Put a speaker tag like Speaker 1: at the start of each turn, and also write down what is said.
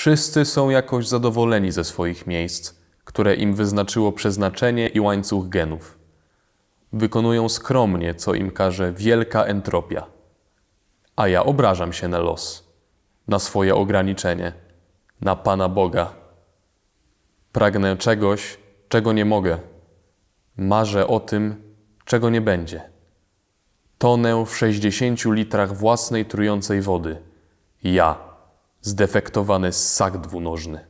Speaker 1: Wszyscy są jakoś zadowoleni ze swoich miejsc, które im wyznaczyło przeznaczenie i łańcuch genów. Wykonują skromnie, co im każe wielka entropia. A ja obrażam się na los, na swoje ograniczenie, na Pana Boga. Pragnę czegoś, czego nie mogę. Marzę o tym, czego nie będzie. Tonę w sześćdziesięciu litrach własnej trującej wody. Ja zdefektowany ssak dwunożny.